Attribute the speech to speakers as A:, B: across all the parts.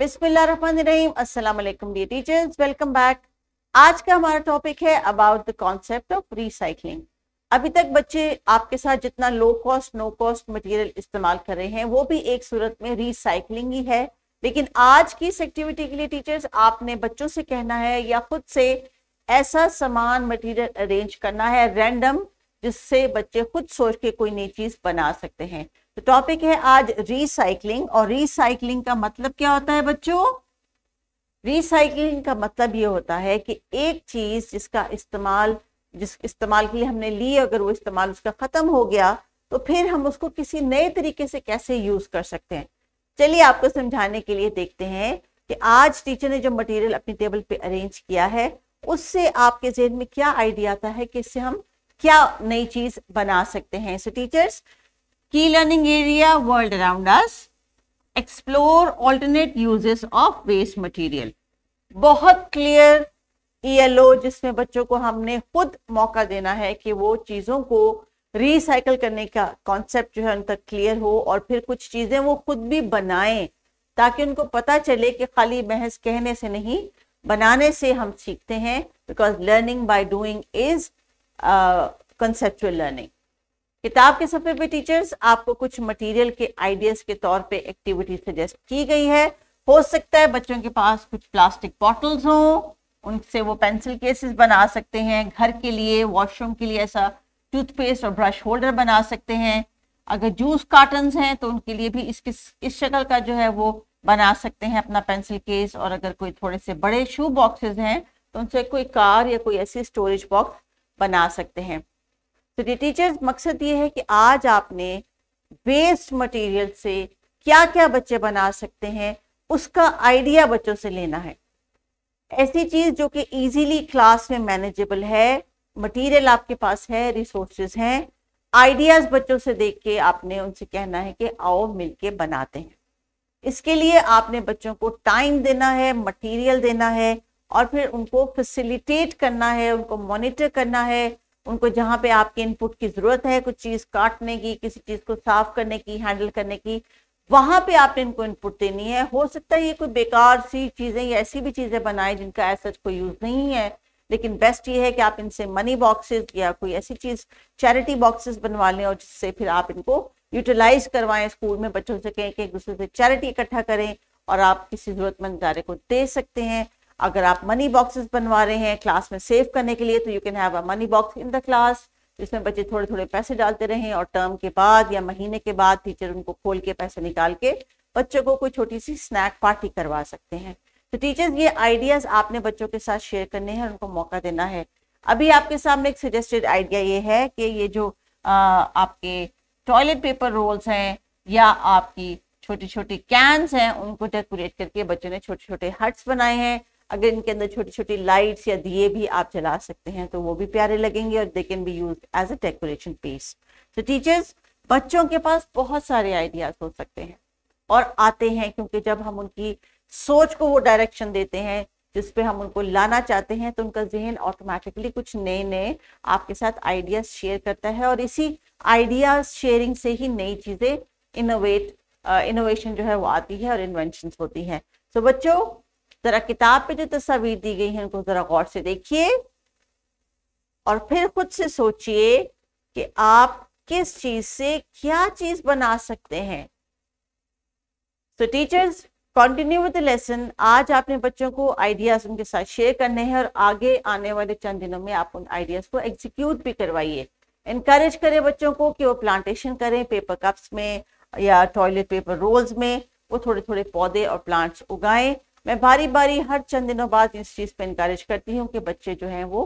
A: बिस्मिल्लाहिर्रहमानिर्रहीम अस्सलाम वालेकुम डियर टीचर्स वेलकम बैक आज का हमारा टॉपिक है about the concept of recycling अभी तक बच्चे आपके साथ जितना low cost no cost material इस्तेमाल कर रहे हैं वो भी एक सूरत में रिसाइकलिंग ही है लेकिन आज की इस एक्टिविटी के लिए टीचर्स आपने बच्चों से कहना है या खुद से ऐसा सामान मटीरियल अरेंज करना है रेंडम जिससे बच्चे खुद सोच के कोई नई चीज बना सकते हैं तो टॉपिक है आज रीसाइक्लिंग और रीसाइक्लिंग का मतलब क्या होता है बच्चों रीसाइक्लिंग का मतलब ये होता है कि एक चीज जिसका इस्तेमाल जिस इस्तेमाल के लिए हमने ली अगर वो इस्तेमाल उसका खत्म हो गया तो फिर हम उसको किसी नए तरीके से कैसे यूज कर सकते हैं चलिए आपको समझाने के लिए देखते हैं कि आज टीचर ने जो मटेरियल अपनी टेबल पे अरेंज किया है उससे आपके जहन में क्या आइडिया आता है कि इससे हम क्या नई चीज बना सकते हैं सो टीचर्स की learning area world around us explore alternate uses of waste material बहुत क्लियर ईएलओ e जिसमें बच्चों को हमने खुद मौका देना है कि वो चीज़ों को रिसाइकल करने का कॉन्सेप्ट जो है उन तक क्लियर हो और फिर कुछ चीज़ें वो खुद भी बनाएं ताकि उनको पता चले कि खाली महज कहने से नहीं बनाने से हम सीखते हैं because learning by doing is conceptual learning किताब के सफ़े पे टीचर्स आपको कुछ मटेरियल के आइडियाज के तौर पे एक्टिविटी सजेस्ट की गई है हो सकता है बच्चों के पास कुछ प्लास्टिक बॉटल्स हों उनसे वो पेंसिल केसेस बना सकते हैं घर के लिए वॉशरूम के लिए ऐसा टूथपेस्ट और ब्रश होल्डर बना सकते हैं अगर जूस कार्टन हैं तो उनके लिए भी किस इस शक्ल का जो है वो बना सकते हैं अपना पेंसिल केस और अगर कोई थोड़े से बड़े शू बॉक्सेस हैं तो उनसे कोई कार या कोई ऐसी स्टोरेज बॉक्स बना सकते हैं तो so, टीचर्स मकसद ये है कि आज आपने वेस्ट मटेरियल से क्या क्या बच्चे बना सकते हैं उसका आइडिया बच्चों से लेना है ऐसी चीज जो कि इजीली क्लास में मैनेजेबल है मटेरियल आपके पास है रिसोर्सेज हैं आइडियाज बच्चों से देख के आपने उनसे कहना है कि आओ मिलके बनाते हैं इसके लिए आपने बच्चों को टाइम देना है मटेरियल देना है और फिर उनको फैसिलिटेट करना है उनको मॉनिटर करना है उनको जहाँ पे आपके इनपुट की ज़रूरत है कुछ चीज़ काटने की किसी चीज़ को साफ करने की हैंडल करने की वहाँ पे आपने इनको इनपुट देनी है हो सकता है ये कोई बेकार सी चीज़ें या ऐसी भी चीज़ें बनाए जिनका ऐसा कोई यूज़ नहीं है लेकिन बेस्ट ये है कि आप इनसे मनी बॉक्सेस या कोई ऐसी चीज़ चैरिटी बॉक्सेस बनवा लें और जिससे फिर आप इनको यूटिलाइज करवाएं स्कूल में बच्चों से कहें कि एक दूसरे से चैरिटी इकट्ठा करें और आप किसी ज़रूरतमंद इदारे को दे सकते हैं अगर आप मनी बॉक्सेस बनवा रहे हैं क्लास में सेव करने के लिए तो you can have a money box in the class जिसमें बच्चे थोड़े थोड़े पैसे डालते रहें और टर्म के बाद या महीने के बाद टीचर उनको खोल के पैसे निकाल के बच्चों को कोई छोटी सी स्नैक पार्टी करवा सकते हैं तो टीचर्स ये आइडियाज आपने बच्चों के साथ शेयर करने हैं उनको मौका देना है अभी आपके सामने एक सजेस्टेड आइडिया ये है कि ये जो आ, आपके टॉयलेट पेपर रोल्स हैं या आपकी छोटी छोटी कैंस हैं उनको डेकोरेट करके बच्चों ने छोटे छोटे हट्स बनाए हैं अगर इनके अंदर छोटी छोटी लाइट्स या दिए भी आप जला सकते हैं तो वो भी प्यारे लगेंगे और they can be used as a decoration piece तो टीचर्स बच्चों के पास बहुत सारे आइडियाज हो सकते हैं और आते हैं क्योंकि जब हम उनकी सोच को वो डायरेक्शन देते हैं जिस पे हम उनको लाना चाहते हैं तो उनका जहन ऑटोमेटिकली कुछ नए नए आपके साथ आइडियाज शेयर करता है और इसी आइडियाज शेयरिंग से ही नई चीज़ें इनोवेट इनोवेशन uh, जो है वो आती है और इन्वेंशन होती है सो so, बच्चों जरा किताब पे जो तस्वीर दी गई है उनको जरा गौर से देखिए और फिर खुद से सोचिए कि आप किस चीज से क्या चीज बना सकते हैं तो टीचर्स कंटिन्यू विद लेसन आज आपने बच्चों को आइडियाज उनके साथ शेयर करने हैं और आगे आने वाले चंद दिनों में आप उन आइडियाज को एग्जीक्यूट भी करवाइए इनकरेज करें बच्चों को कि वो प्लांटेशन करें पेपर कप्स में या टॉयलेट पेपर रोल्स में वो थोड़े थोड़े पौधे और प्लांट्स उगाएं मैं बारी बारी हर चंद दिनों बाद इस चीज़ पर इंकरेज करती हूँ कि बच्चे जो हैं वो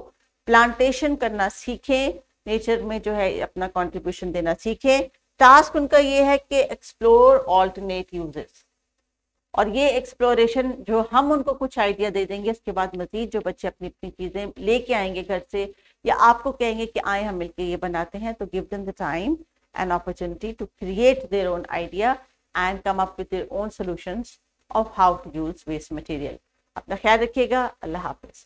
A: प्लांटेशन करना सीखें नेचर में जो है अपना कॉन्ट्रीब्यूशन देना सीखें टास्क उनका ये है कि एक्सप्लोर ऑल्टरनेट यूजेस और ये एक्सप्लोरेशन जो हम उनको कुछ आइडिया दे देंगे इसके बाद मजीद जो बच्चे अपनी अपनी चीज़ें लेके आएंगे घर से या आपको कहेंगे कि आए हम मिलके ये बनाते हैं तो give them the time and opportunity to create their own idea and come up with their own solutions of how to use waste material अपना ख्याल रखिएगा अल्लाह हाफिज़